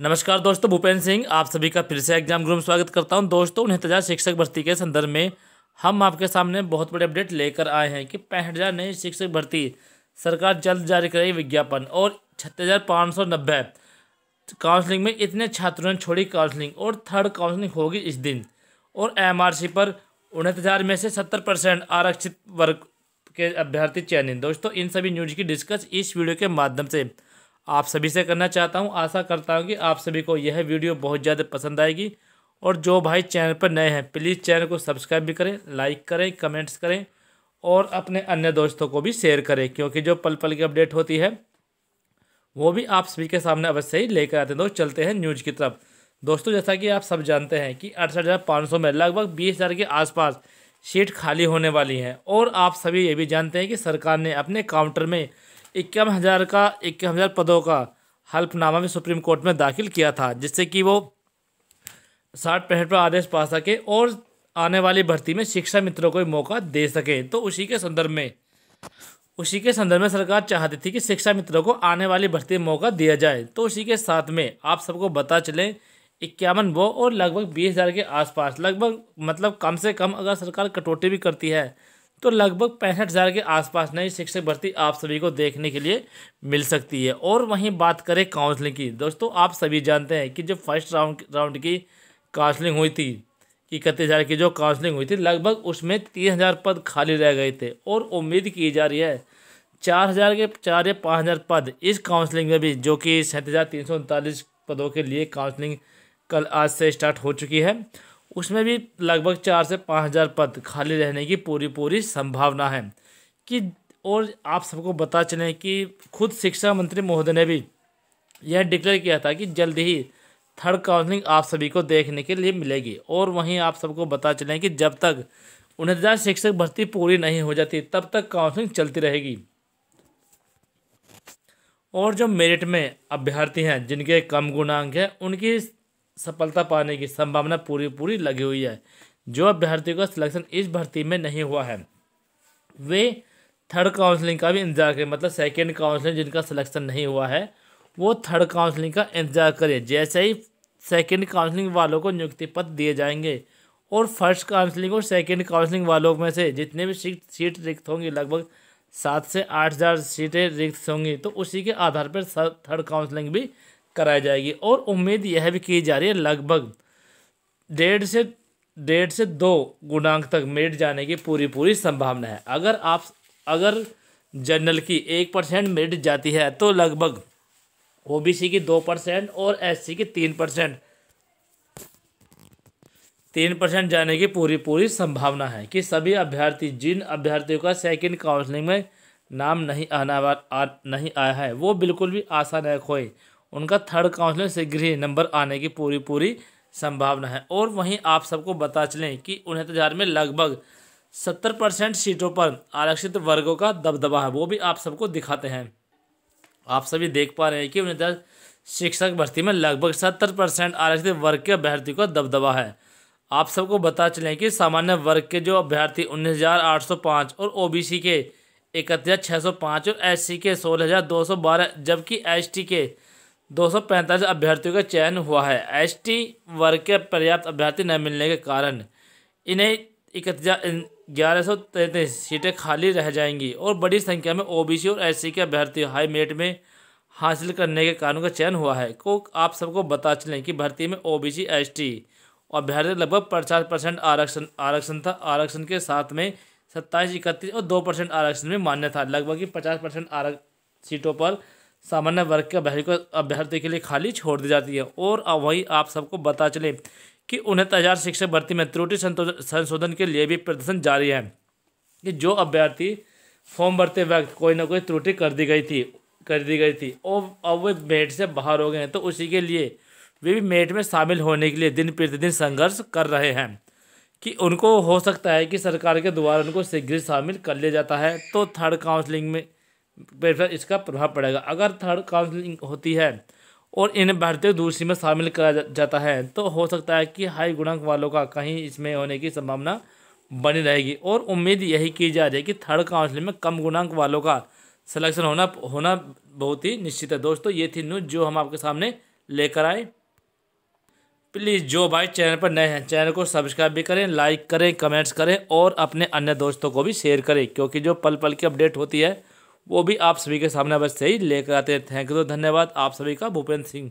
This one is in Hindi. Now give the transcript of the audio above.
नमस्कार दोस्तों भूपेंद्र सिंह आप सभी का फिर से एग्जाम ग्रुप स्वागत करता हूं दोस्तों उन्हें हजार शिक्षक भर्ती के संदर्भ में हम आपके सामने बहुत बड़े अपडेट लेकर आए हैं कि पैंसठ हज़ार नई शिक्षक भर्ती सरकार जल्द जारी करेगी विज्ञापन और छत्तीस हज़ार पाँच सौ नब्बे काउंसलिंग में इतने छात्रों ने छोड़ी काउंसलिंग और थर्ड काउंसलिंग होगी इस दिन और एम पर हज़ार में से सत्तर परसेंट आरक्षित वर्ग के अभ्यर्थी चयनित दोस्तों इन सभी न्यूज की डिस्कस इस वीडियो के माध्यम से आप सभी से करना चाहता हूँ आशा करता हूँ कि आप सभी को यह वीडियो बहुत ज़्यादा पसंद आएगी और जो भाई चैनल पर नए हैं प्लीज़ चैनल को सब्सक्राइब भी करें लाइक करें कमेंट्स करें और अपने अन्य दोस्तों को भी शेयर करें क्योंकि जो पल पल की अपडेट होती है वो भी आप सभी के सामने अवश्य ही लेकर आते हैं दोस्त तो चलते हैं न्यूज़ की तरफ दोस्तों जैसा कि आप सब जानते हैं कि अड़सठ हज़ार पाँच सौ में लगभग बीस हज़ार के आसपास सीट खाली होने वाली हैं और आप सभी ये भी जानते हैं कि सरकार ने अपने काउंटर में इक्यावन हज़ार का इक्यावन हज़ार पदों का हल्फनामा भी सुप्रीम कोर्ट में दाखिल किया था जिससे कि वो साठ पैंसठ पर आदेश पा सके और आने वाली भर्ती में शिक्षा मित्रों को भी मौका दे सके तो उसी के संदर्भ में उसी के संदर्भ में सरकार चाहती थी कि शिक्षा मित्रों को आने वाली भर्ती में मौका दिया जाए तो उसी के साथ में आप सबको बता चलें इक्यावन वो और लगभग बीस हज़ार के आसपास लगभग मतलब कम से कम अगर सरकार कटौती भी करती है तो लगभग पैंसठ हज़ार के आसपास नई शिक्षक भर्ती आप सभी को देखने के लिए मिल सकती है और वहीं बात करें काउंसलिंग की दोस्तों आप सभी जानते हैं कि जो फर्स्ट राउंड राउंड की काउंसलिंग हुई थी कि इकतीस हज़ार की जो काउंसलिंग हुई थी लगभग उसमें तीन हज़ार पद खाली रह गए थे और उम्मीद की जा रही है चार हज़ार के चार या पाँच हज़ार पद इस काउंसलिंग में भी जो कि सैंतीस हज़ार तीन सौ उनतालीस पदों के लिए काउंसलिंग कल आज से स्टार्ट हो चुकी है उसमें भी लगभग चार से पाँच हज़ार पद खाली रहने की पूरी पूरी संभावना है कि और आप सबको बता चलें कि खुद शिक्षा मंत्री महोदय ने भी यह डिक्लेयर किया था कि जल्द ही थर्ड काउंसलिंग आप सभी को देखने के लिए मिलेगी और वहीं आप सबको बता चलें कि जब तक उनहत्तर शिक्षक भर्ती पूरी नहीं हो जाती तब तक काउंसलिंग चलती रहेगी और जो मेरिट में अभ्यर्थी हैं जिनके कम गुणांक हैं उनकी सफलता पाने की संभावना पूरी पूरी लगी हुई है जो अभ्यर्थियों का सिलेक्शन इस भर्ती में नहीं हुआ है वे थर्ड काउंसलिंग का भी इंतजार करें मतलब सेकेंड काउंसलिंग जिनका सिलेक्शन नहीं हुआ है वो थर्ड काउंसलिंग का इंतजार करें जैसे ही सेकेंड काउंसलिंग वालों को नियुक्ति पत्र दिए जाएंगे और फर्स्ट काउंसलिंग और सेकेंड काउंसलिंग वालों में से जितने भी सीट सीट रिक्त होंगी लगभग सात से आठ हज़ार सीटें रिक्त होंगी तो उसी के आधार पर थर्ड काउंसलिंग भी कराई जाएगी और उम्मीद यह भी की जा रही है लगभग डेढ़ से डेढ़ से दो गुणांक तक मेट जाने की पूरी पूरी संभावना है अगर आप अगर जनरल की एक परसेंट मेट जाती है तो लगभग ओबीसी की दो परसेंट और एससी की तीन परसेंट तीन परसेंट जाने की पूरी पूरी संभावना है कि सभी अभ्यर्थी जिन अभ्यर्थियों का सेकंड काउंसलिंग में नाम नहीं आना आ, नहीं आया है वो बिल्कुल भी आशा न खोए उनका थर्ड काउंसिल शीघ्र ही नंबर आने की पूरी पूरी संभावना है और वहीं आप सबको बता चलें कि उनहत्तर तो हज़ार में लगभग सत्तर परसेंट सीटों पर आरक्षित वर्गों का दबदबा है वो भी आप सबको दिखाते हैं आप सभी देख पा रहे हैं कि उनहत्तर तो शिक्षक भर्ती में लगभग सत्तर परसेंट आरक्षित वर्ग के अभ्यर्थियों का दबदबा है आप सबको बता चलें कि सामान्य वर्ग के जो अभ्यर्थी उन्नीस हज़ार आठ सौ पाँच और ओ के इकतीस हज़ार छः सौ पाँच और एस के सोलह हज़ार दो सौ बारह जबकि एसटी के 245 अभ्यर्थियों का चयन हुआ है एसटी वर्ग के पर्याप्त अभ्यर्थी न मिलने के कारण इन्हें ग्यारह सौ तैंतीस सीटें खाली रह जाएंगी और बड़ी संख्या में ओबीसी और एससी के अभ्यर्थी हाई मेरिट में हासिल करने के कारणों का चयन हुआ है को आप सबको बता चलें कि भर्ती में ओबीसी एसटी और अभ्यर्थी लगभग पचास परसेंट आरक्षण आरक्षण था आरक्षण के साथ में सत्ताईस इकतीस और दो परसेंट आरक्षण में मान्य था लगभग ही पचास परसेंट सीटों पर सामान्य वर्ग के अभ्यर्थी अभ्यर्थी के लिए खाली छोड़ दी जाती है और अब वही आप सबको बता चले कि उनहत्तर हज़ार शिक्षक भर्ती में त्रुटि संशोधन के लिए भी प्रदर्शन जारी है कि जो अभ्यर्थी फॉर्म भरते वक्त कोई ना कोई त्रुटि कर दी गई थी कर दी गई थी और अब वे मेट से बाहर हो गए हैं तो उसी के लिए वे भी मेट में शामिल होने के लिए दिन प्रतिदिन संघर्ष कर रहे हैं कि उनको हो सकता है कि सरकार के द्वारा उनको शीघ्र शामिल कर लिया जाता है तो थर्ड काउंसलिंग में पर इसका प्रभाव पड़ेगा अगर थर्ड काउंसलिंग होती है और इन्हें भारतीय दूसरी में शामिल करा जाता है तो हो सकता है कि हाई गुणांक वालों का कहीं इसमें होने की संभावना बनी रहेगी और उम्मीद यही की जा रही है कि थर्ड काउंसलिंग में कम गुणांक वालों का सिलेक्शन होना होना बहुत ही निश्चित है दोस्तों ये थी न्यूज़ जो हम आपके सामने लेकर आए प्लीज़ जो भाई चैनल पर नए हैं चैनल को सब्सक्राइब भी करें लाइक करें कमेंट्स करें और अपने अन्य दोस्तों को भी शेयर करें क्योंकि जो पल पल की अपडेट होती है वो भी आप सभी के सामने अवश्य ही लेकर आते हैं थैंक यू तो धन्यवाद आप सभी का भूपेंद्र सिंह